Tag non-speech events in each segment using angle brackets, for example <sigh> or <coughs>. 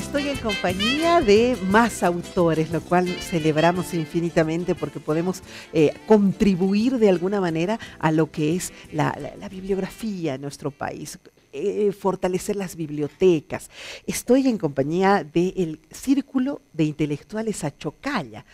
Estoy en compañía de más autores, lo cual celebramos infinitamente porque podemos eh, contribuir de alguna manera a lo que es la bibliografía en nuestro país. Eh, fortalecer las bibliotecas. Estoy en compañía del Círculo de Intelectuales Achocalla,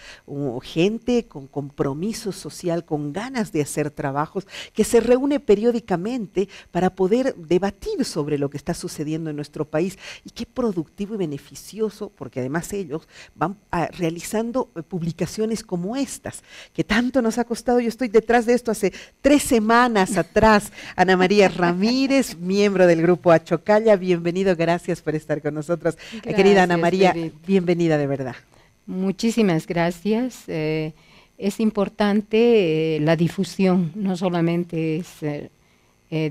gente con compromiso social, con ganas de hacer trabajos, que se reúne periódicamente para poder debatir sobre lo que está sucediendo en nuestro país y qué productivo y beneficioso, porque además ellos van ah, realizando eh, publicaciones como estas, que tanto nos ha costado. Yo estoy detrás de esto hace tres semanas atrás. Ana María Ramírez, miembro del grupo Achocalla. Bienvenido, gracias por estar con nosotros. Eh, querida Ana María, bienvenida de verdad. Muchísimas gracias. Eh, es importante eh, la difusión, no solamente es,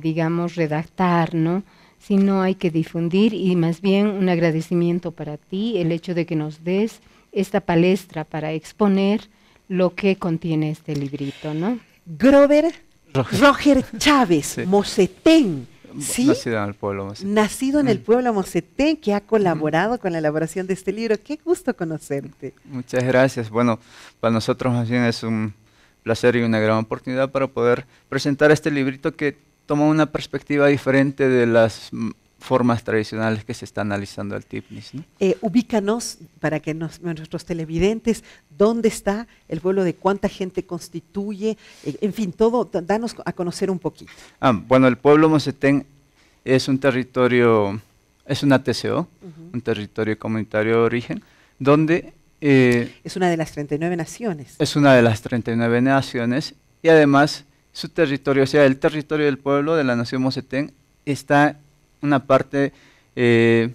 digamos, redactar, ¿no? sino hay que difundir y más bien un agradecimiento para ti, el hecho de que nos des esta palestra para exponer lo que contiene este librito, ¿no? Grover Roger, Chávez, Mosetén. ¿Sí? Nacido en el pueblo Mocetén. Mm. que ha colaborado con la elaboración de este libro. Qué gusto conocerte. Muchas gracias. Bueno, para nosotros también es un placer y una gran oportunidad para poder presentar este librito que toma una perspectiva diferente de las formas tradicionales que se está analizando el TIPNIS. Eh, ubícanos, para que nuestros televidentes, dónde está el pueblo, de cuánta gente constituye, eh, en fin, todo, danos a conocer un poquito. Ah, bueno, el pueblo Mosetén es un territorio, es una TCO, un territorio comunitario de origen, donde... Eh, es una de las 39 naciones. Es una de las 39 naciones y además su territorio, o sea, el territorio del pueblo de la nación Mosetén está una parte eh,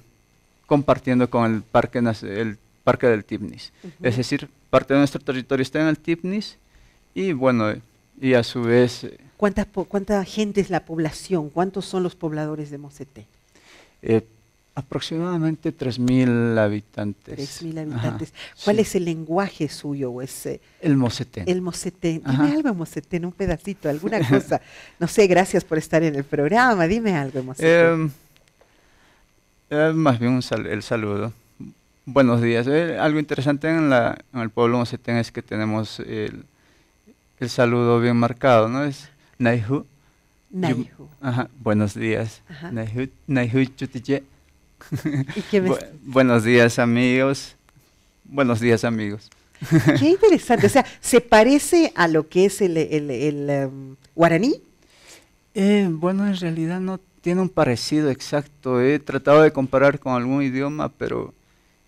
compartiendo con el parque, el parque del Tipnis. Es decir, parte de nuestro territorio está en el Tipnis y bueno, y a su vez... Eh, ¿Cuántas ¿Cuánta gente es la población? ¿Cuántos son los pobladores de Mosete? Eh, Aproximadamente 3.000 habitantes. 3.000 habitantes. ¿Cuál es el lenguaje suyo? O el mocetén. El mocetén. Dime algo un pedacito, alguna <laughs> cosa. no sé, gracias por estar en el programa. Dime algo en em, em, más bien el saludo. Buenos días. Eh, algo interesante en, la, el pueblo mocetén es que tenemos el, saludo bien marcado, ¿no? Es Naihu. Naihu. Ajá, buenos días. Naihu, Naihu Chutiche. <laughs> buenos días amigos. Buenos días amigos. Qué <laughs> interesante. O sea, ¿se parece a lo que es el, em, guaraní? Eh, bueno, en realidad no tiene un parecido exacto. He tratado de comparar con algún idioma, pero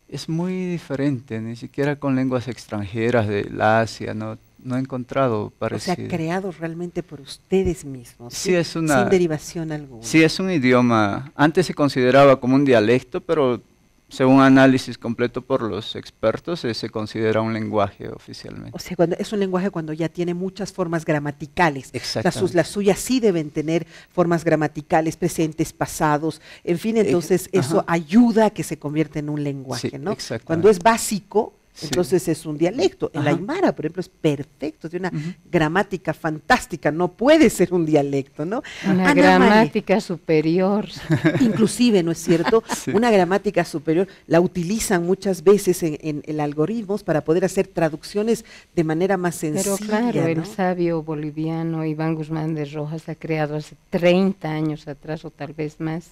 es muy diferente. Ni siquiera con lenguas extranjeras del Asia, ¿no? no he encontrado parecido. O sea, creado realmente por ustedes mismos. Sí, es una. Sin derivación alguna. Sí, es un idioma. Antes se consideraba como un dialecto, pero según análisis completo por los expertos, eh, se considera un lenguaje oficialmente. O sea, cuando, es un lenguaje cuando ya tiene muchas formas gramaticales. Exactamente. Las, suyas sí deben tener formas gramaticales, presentes, pasados, en fin, eh, entonces eso ayuda a que se convierta en un lenguaje, ¿no? ¿no? Cuando es básico, entonces es un dialecto. El la aymara, por ejemplo, es perfecto, tiene una gramática fantástica, no puede ser un dialecto, ¿no? Una gramática superior. <laughs> Inclusive, ¿no es cierto? <laughs> Una gramática superior la utilizan muchas veces en, el algoritmos para poder hacer traducciones de manera más sencilla. Pero claro, el sabio boliviano Iván Guzmán de Rojas ha creado hace 30 años atrás o tal vez más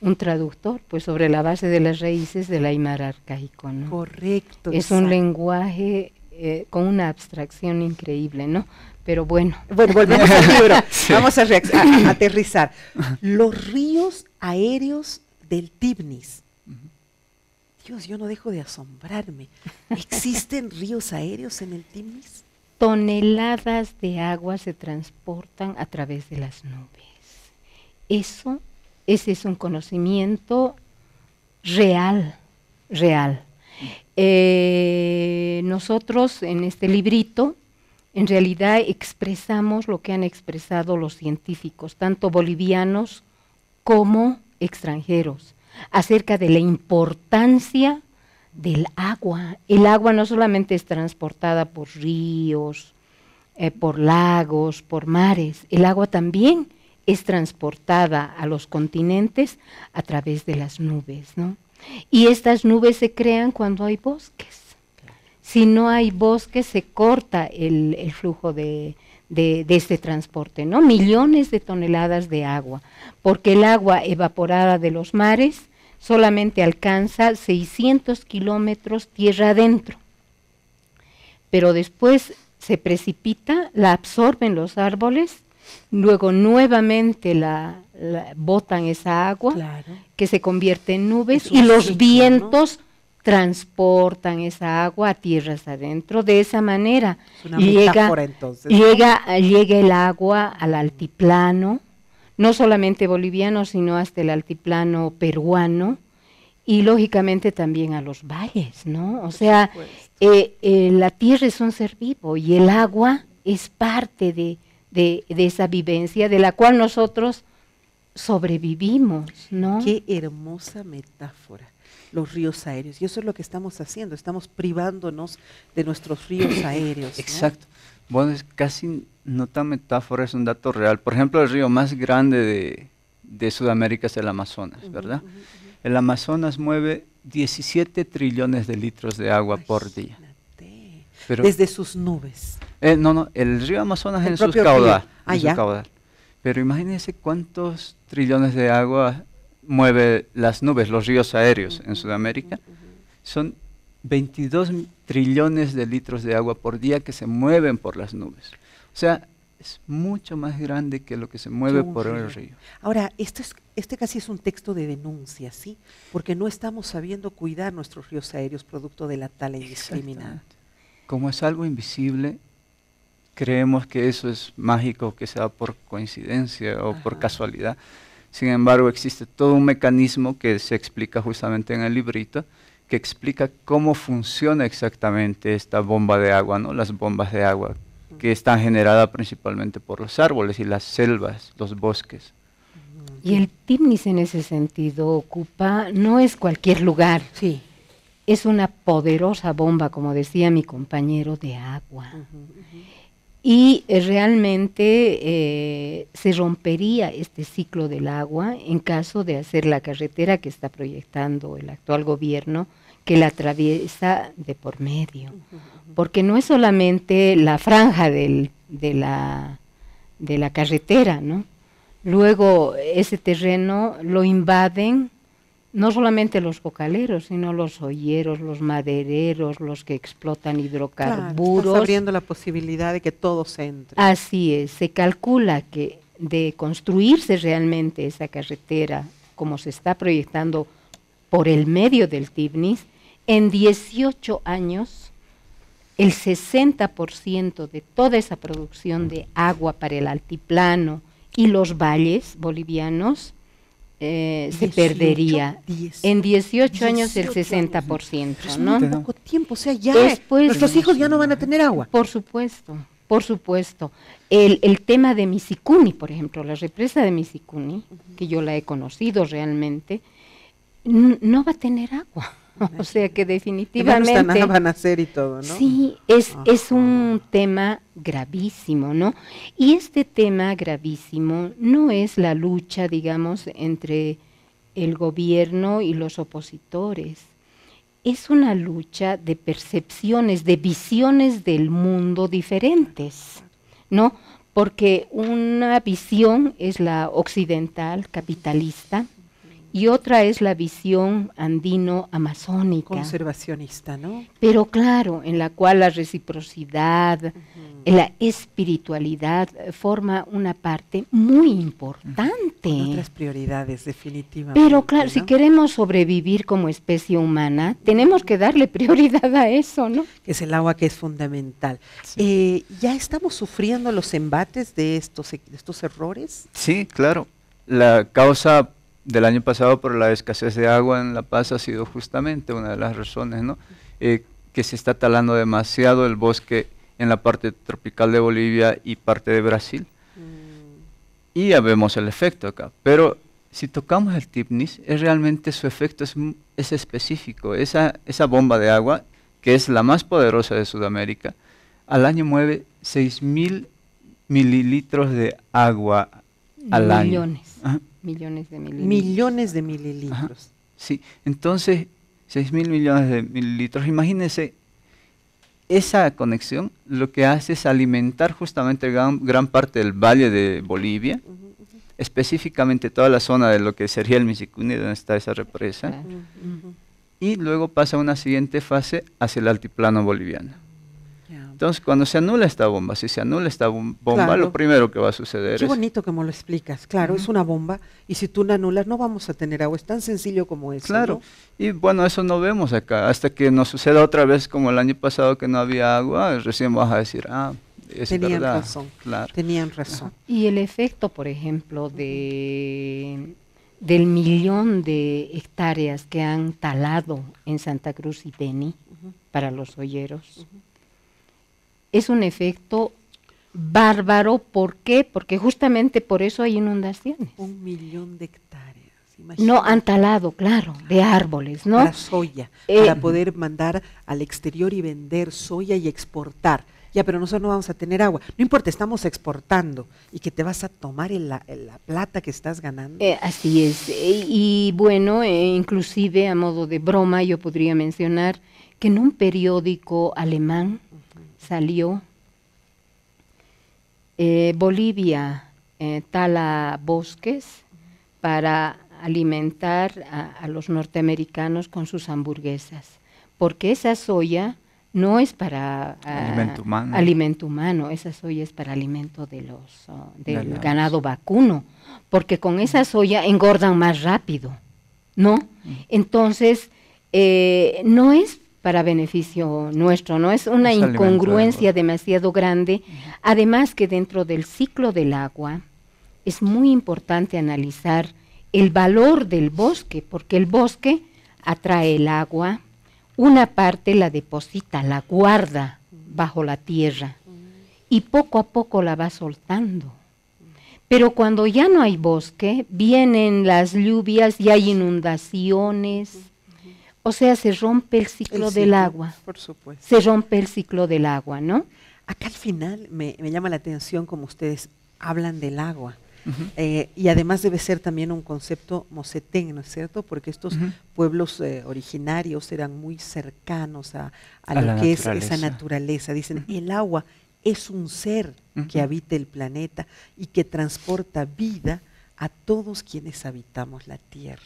un traductor, pues sobre la base de las raíces del Aymar arcaico, ¿no? Correcto. Es un lenguaje eh, con una abstracción increíble, ¿no? Pero bueno. Bueno, volvemos al <laughs> libro. Vamos a, aterrizar. Los ríos aéreos del Tibnis. Dios, yo no dejo de asombrarme. ¿Existen <laughs> ríos aéreos en el Tibnis? Toneladas de agua se transportan a través de las nubes. Eso ese es un conocimiento real, real. Eh, nosotros en este librito, en realidad expresamos lo que han expresado los científicos, tanto bolivianos como extranjeros, acerca de la importancia del agua. El agua no solamente es transportada por ríos, eh, por lagos, por mares, el agua también es transportada a los continentes a través de las nubes, ¿no? Y estas nubes se crean cuando hay bosques. Si no hay bosques, se corta el, flujo de, de, este transporte, ¿no? Millones de toneladas de agua, porque el agua evaporada de los mares solamente alcanza 600 kilómetros tierra adentro. Pero después se precipita, la absorben los árboles Luego nuevamente la, botan esa agua que se convierte en nubes y los vientos transportan esa agua a tierras adentro. De esa manera llega, llega el agua al altiplano, no solamente boliviano, sino hasta el altiplano peruano y lógicamente también a los valles, ¿no? O sea, eh, eh, la tierra es un ser vivo y el agua es parte de, de, esa vivencia de la cual nosotros sobrevivimos, ¿no? Qué hermosa metáfora los ríos aéreos. Y eso es lo que estamos haciendo, estamos privándonos de nuestros ríos <coughs> aéreos. Exacto. Bueno, es casi no tan metáfora, es un dato real. Por ejemplo, el río más grande de, Sudamérica es el Amazonas, ¿verdad? El Amazonas mueve 17 trillones de litros de agua por día. Desde sus nubes. Eh, no, no, el río Amazonas el en, su caudal, ah, caudal. Pero imagínense cuántos trillones de agua mueven las nubes, los ríos aéreos en Sudamérica. Son 22 trillones de litros de agua por día que se mueven por las nubes. O sea, es mucho más grande que lo que se mueve por el río. Ahora, esto es, este casi es un texto de denuncia, ¿sí? Porque no estamos sabiendo cuidar nuestros ríos aéreos producto de la tala indiscriminada. Como es algo invisible, creemos que eso es mágico, que sea por coincidencia o por casualidad. Sin embargo, existe todo un mecanismo que se explica justamente en el librito, que explica cómo funciona exactamente esta bomba de agua, ¿no? las bombas de agua, que están generadas principalmente por los árboles y las selvas, los bosques. Y el timnis en ese sentido ocupa, no es cualquier lugar. Sí. Es una poderosa bomba, como decía mi compañero, de agua y eh, realmente eh, se rompería este ciclo del agua en caso de hacer la carretera que está proyectando el actual gobierno que la atraviesa de por medio. Porque no es solamente la franja de, la, de la carretera, ¿no? Luego ese terreno lo invaden no solamente los vocaleros, sino los hoyeros, los madereros, los que explotan hidrocarburos. abriendo la posibilidad de que todos entre. Así es, se calcula que de construirse realmente esa carretera, como se está proyectando por el medio del Tibnis, en 18 años el 60% de toda esa producción de agua para el altiplano y los valles bolivianos eh, se perdería. en 18, años el 60%, años. Pues ¿no? poco tiempo, o sea, ya nuestros hijos ya no van a tener agua. Por supuesto, por supuesto. El, el tema de Misicuni, por ejemplo, la represa de Misicuni, que yo la he conocido realmente, no va a tener agua. <laughs> O sea que definitivamente... van a y todo, ¿no? Sí, es, es un tema gravísimo, ¿no? Y este tema gravísimo no es la lucha, digamos, entre el gobierno y los opositores. Es una lucha de percepciones, de visiones del mundo diferentes, ¿no? Porque una visión es la occidental, capitalista, y otra es la visión andino-amazónica. Conservacionista, ¿no? Pero claro, en la cual la reciprocidad, la espiritualidad forma una parte muy importante. otras prioridades, definitivamente. Pero claro, si queremos sobrevivir como especie humana, tenemos que darle prioridad a eso, ¿no? Que es el agua que es fundamental. Eh, ¿Ya estamos sufriendo los embates de estos, e, estos errores? Sí, claro. La causa del año pasado por la escasez de agua en La Paz ha sido justamente una de las razones, ¿no? Eh, que se está talando demasiado el bosque en la parte tropical de Bolivia y parte de Brasil. Mm. Y ya vemos el efecto acá. Pero si tocamos el tipnis, es realmente su efecto es, específico. Esa, esa bomba de agua, que es la más poderosa de Sudamérica, al año mueve 6.000 mililitros de agua millones, Millones de mililitros. Millones de mililitros. Sí, entonces 6 mil millones de mililitros. Imagínense, esa conexión lo que hace es alimentar justamente gran, parte del valle de Bolivia, específicamente toda la zona de lo que sería el Misicuni, donde está esa represa, y luego pasa a una siguiente fase hacia el altiplano boliviano. Entonces, cuando se anula esta bomba, si se anula esta bomba, lo primero que va a suceder Qué es... bonito como lo explicas, claro, es una bomba y si tú la anulas no vamos a tener agua, es tan sencillo como eso. Claro, y bueno, eso no vemos acá, hasta que nos suceda otra vez como el año pasado que no había agua, recién vas a decir, ah, es tenían razón, claro. tenían razón. Y el efecto, por ejemplo, de del millón de hectáreas que han talado en Santa Cruz y Beni para los hoyeros es un efecto bárbaro. ¿Por qué? Porque justamente por eso hay inundaciones. Un millón de hectáreas. No han talado, claro, de ah, árboles, ¿no? Para soya, eh, para poder mandar al exterior y vender soya y exportar. Ya, pero nosotros no vamos a tener agua. No importa, estamos exportando y que te vas a tomar la, plata que estás ganando. Eh, así es. Eh, y, bueno, inclusive a modo de broma, yo podría mencionar que en un periódico alemán, salió. Eh, Bolivia eh, tala bosques para alimentar a, los norteamericanos con sus hamburguesas, porque esa soya no es para ah, alimento, humano. esa soya es para alimento de los, ah, del ganado vacuno, porque con esa soya engordan más rápido, ¿no? Mm. Entonces, eh, no es para beneficio nuestro, ¿no? Es una incongruencia demasiado grande, además que dentro del ciclo del agua es muy importante analizar el valor del bosque, porque el bosque atrae el agua, una parte la deposita, la guarda bajo la tierra y poco a poco la va soltando. Pero cuando ya no hay bosque, vienen las lluvias y hay inundaciones o sea, se rompe el ciclo, del agua. Por supuesto. Se rompe el ciclo del agua, ¿no? Acá al final me, llama la atención como ustedes hablan del agua. Eh, y además debe ser también un concepto mocetén, ¿no es cierto? Porque estos pueblos eh, originarios eran muy cercanos a, lo que es esa naturaleza. Dicen, el agua es un ser que habita el planeta y que transporta vida a todos quienes habitamos la tierra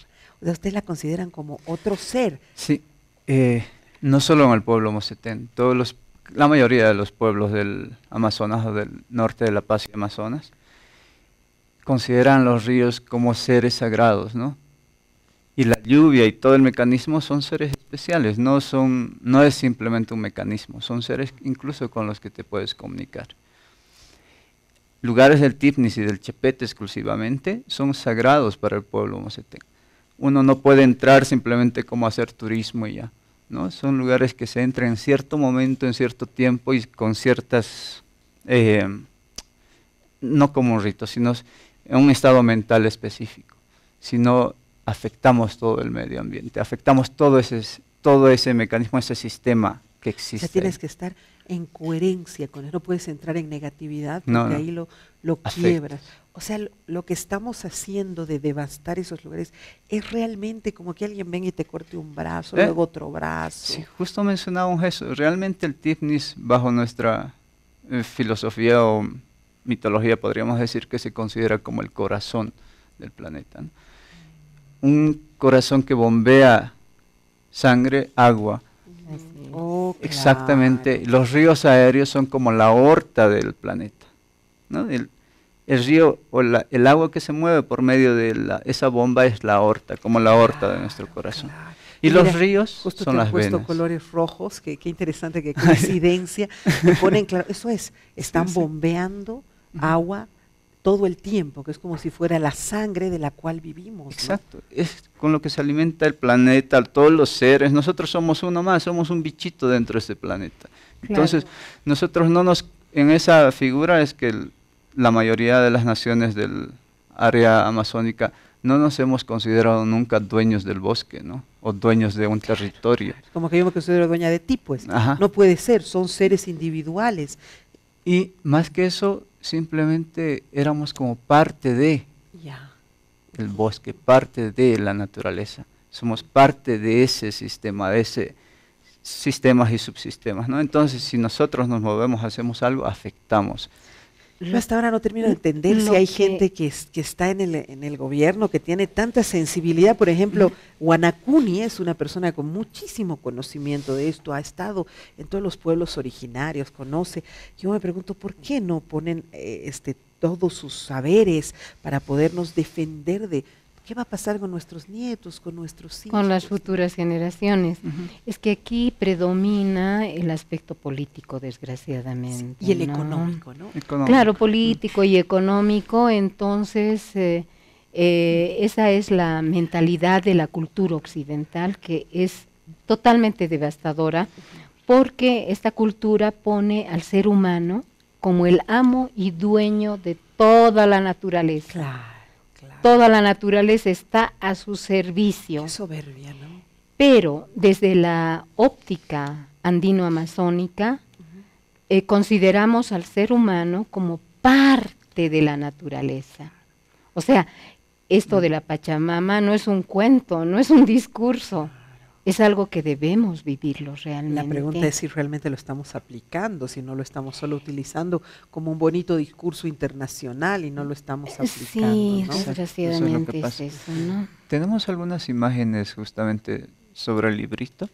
ustedes la consideran como otro ser. Sí, eh, no solo en el pueblo mocetén, todos los, la mayoría de los pueblos del Amazonas o del norte de La Paz y Amazonas consideran los ríos como seres sagrados, ¿no? Y la lluvia y todo el mecanismo son seres especiales, no, son, no es simplemente un mecanismo, son seres incluso con los que te puedes comunicar lugares del Tipnis y del Chepete exclusivamente son sagrados para el pueblo Mosetén uno no puede entrar simplemente como hacer turismo y ya. ¿no? Son lugares que se entra en cierto momento, en cierto tiempo y con ciertas, eh, no como un rito, sino en un estado mental específico. Si no afectamos todo el medio ambiente, afectamos todo ese, todo ese mecanismo, ese sistema que tienes que estar en coherencia con eso, no puedes entrar en negatividad porque ahí lo, lo quiebras. O sea, lo, que estamos haciendo de devastar esos lugares es realmente como que alguien venga y te corte un brazo, ¿Eh? luego otro brazo. Sí, justo mencionaba eso. Realmente el tifnis, bajo nuestra eh, filosofía o mitología, podríamos decir que se considera como el corazón del planeta. Un corazón que bombea sangre, agua, Oh, Exactamente. Los ríos aéreos son como la horta del planeta. ¿no? El, río o el agua que se mueve por medio de esa bomba es la aorta, como la horta de ah, nuestro corazón. Y, los ríos justo son te las puesto colores rojos, qué que interesante, qué <laughs> coincidencia. ponen claro, eso es, están bombeando agua todo el tiempo, que es como si fuera la sangre de la cual vivimos. Exacto, es con lo que se alimenta el planeta, todos los seres. Nosotros somos uno más, somos un bichito dentro de este planeta. Entonces, nosotros no nos... En esa figura es que la mayoría de las naciones del área amazónica no nos hemos considerado nunca dueños del bosque, ¿no? O dueños de un territorio. Como que yo me considero dueña de ti, pues. No puede ser, son seres individuales. Y más que eso, simplemente éramos como parte de el bosque, parte de la naturaleza. Somos parte de ese sistema, de ese sistemas y subsistemas. ¿no? Entonces, si nosotros nos movemos, hacemos algo, afectamos. Yo hasta ahora no termino de entender si hay gente que, está en el, en el, gobierno, que tiene tanta sensibilidad. Por ejemplo, Guanacuni es una persona con muchísimo conocimiento de esto, ha estado en todos los pueblos originarios, conoce. Yo me pregunto, ¿por qué no ponen eh, este, todos sus saberes para podernos defender de, ¿Qué va a pasar con nuestros nietos, con nuestros hijos? Con las futuras generaciones. Es que aquí predomina el aspecto político, desgraciadamente. y el económico, ¿no? Claro, político y económico. Entonces, eh, eh, esa es la mentalidad de la cultura occidental que es totalmente devastadora porque esta cultura pone al ser humano como el amo y dueño de toda la naturaleza. Toda la naturaleza está a su servicio. soberbia, Pero desde la óptica andino-amazónica, eh, consideramos al ser humano como parte de la naturaleza. O sea, esto de la Pachamama no es un cuento, no es un discurso es algo que debemos vivirlo realmente. La pregunta es si realmente lo estamos aplicando, si no lo estamos solo utilizando como un bonito discurso internacional y no lo estamos aplicando. Sí, ¿no? desgraciadamente es, eso, Tenemos algunas imágenes justamente sobre el librito.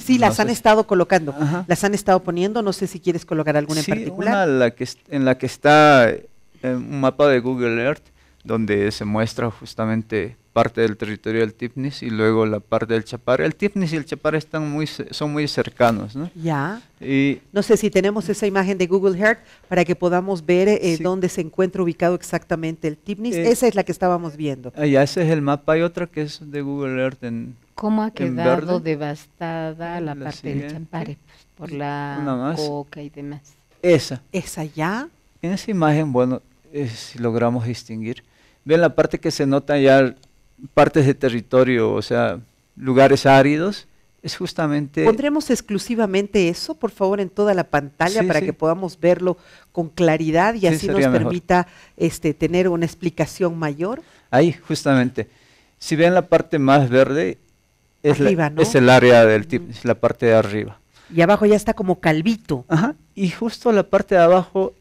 sí, las han estado colocando, las han estado poniendo, no sé si quieres colocar alguna en particular. Una la que, en la que está eh, un mapa de Google Earth donde se muestra justamente parte del territorio del Tipnis y luego la parte del Chapare. El Tipnis y el Chapare están muy, son muy cercanos, ¿no? Ya. Y no sé si tenemos esa imagen de Google Earth para que podamos ver eh, dónde se encuentra ubicado exactamente el Tipnis. esa es la que estábamos viendo. Ah, ya, ese es el mapa. Hay otra que es de Google Earth en ¿Cómo ha quedado devastada la, parte del Chapare pues, por la boca y demás? Esa. Esa ya. En esa imagen, bueno, eh, si logramos distinguir. Ven la parte que se nota ya partes de territorio, o sea, lugares áridos, es justamente... ¿Pondremos exclusivamente eso, por favor, en toda la pantalla para que podamos verlo con claridad y así nos permita este, tener una explicación mayor? Ahí, justamente. Si ven la parte más verde, es, la, el área del tipo, es la parte de arriba. Y abajo ya está como calvito. Ajá, y justo la parte de abajo,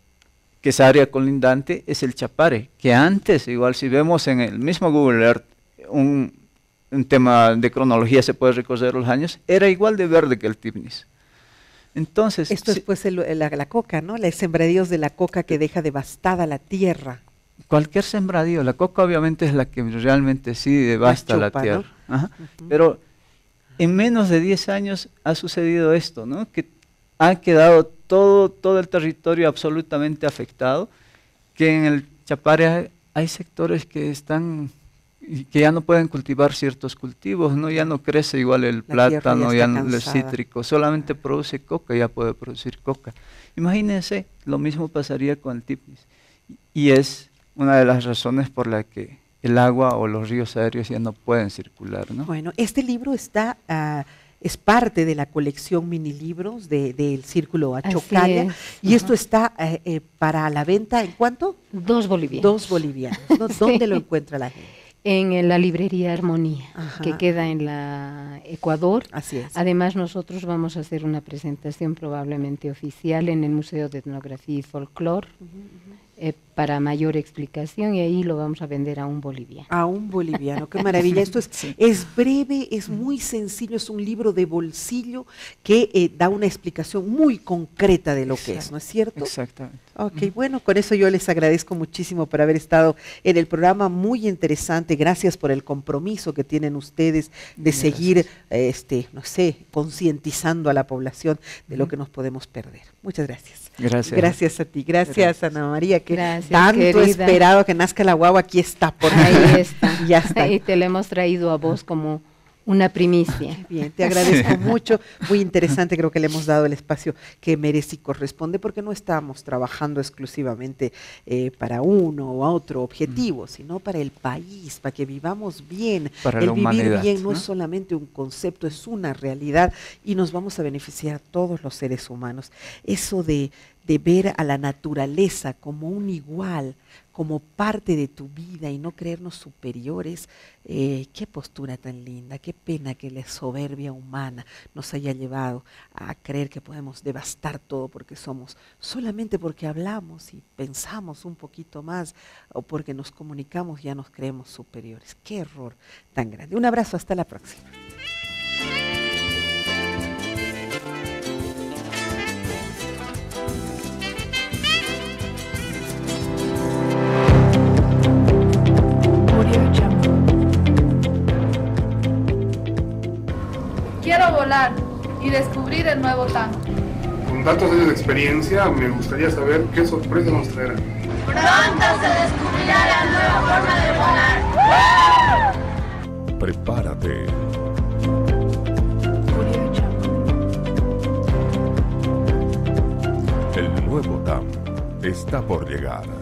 que es área colindante, es el chapare, que antes, igual si vemos en el mismo Google Earth, un, tema de cronología se puede recorrer los años, era igual de verde que el Tibnis. Entonces, Esto es pues la, coca, ¿no? la sembradíos de la coca que deja devastada la tierra. Cualquier sembradío, la coca obviamente es la que realmente sí devasta la, tierra. Pero en menos de 10 años ha sucedido esto, ¿no? Que ha quedado todo, todo el territorio absolutamente afectado, que en el Chapare hay sectores que están que ya no pueden cultivar ciertos cultivos, ¿no? Ya no crece igual el plátano, ya, no, es cítrico, solamente produce coca, ya puede producir coca. Imagínense, lo mismo pasaría con el tipis. Y es una de las razones por la que el agua o los ríos aéreos ya no pueden circular, ¿no? Bueno, este libro está... Ah, es parte de la colección minilibros del de, Círculo Achocalla. y esto está eh, eh, para la venta en cuánto? Dos bolivianos. Dos bolivianos. ¿no? <laughs> ¿Dónde lo encuentra la gente? En la librería Armonía, que queda en la Ecuador. Así es. Además, nosotros vamos a hacer una presentación probablemente oficial en el Museo de Etnografía y folklore para mayor explicación y ahí lo vamos a vender a un boliviano. A un boliviano, qué <laughs> maravilla. Esto es, breve, es muy sencillo, es un libro de bolsillo que eh, da una explicación muy concreta de lo que es, ¿no es cierto? Exactamente. Ok, bueno, con eso yo les agradezco muchísimo por haber estado en el programa, muy interesante, gracias por el compromiso que tienen ustedes de seguir, este, no sé, concientizando a la población de lo que nos podemos perder. Muchas gracias. Gracias. Gracias a ti, gracias, Ana María, gracias tanto esperado que nazca la guagua, aquí está, por ahí está. <laughs> ya está. Y te lo hemos traído a vos como una primicia. bien, te agradezco mucho, muy interesante, creo que le hemos dado el espacio que merece y corresponde, porque no estamos trabajando exclusivamente eh, para uno o otro objetivo, mm. sino para el país, para que vivamos bien. Para el la vivir bien no, es solamente un concepto, es una realidad y nos vamos a beneficiar todos los seres humanos. Eso de de ver a la naturaleza como un igual, como parte de tu vida y no creernos superiores, eh, qué postura tan linda, qué pena que la soberbia humana nos haya llevado a creer que podemos devastar todo porque somos, solamente porque hablamos y pensamos un poquito más o porque nos comunicamos ya nos creemos superiores. Qué error tan grande. Un abrazo, hasta la próxima. descubrir el nuevo TAM. Con tantos años de experiencia, me gustaría saber qué sorpresa nos traerá. Pronto se descubrirá la nueva forma de volar. Prepárate. El nuevo TAM está por llegar.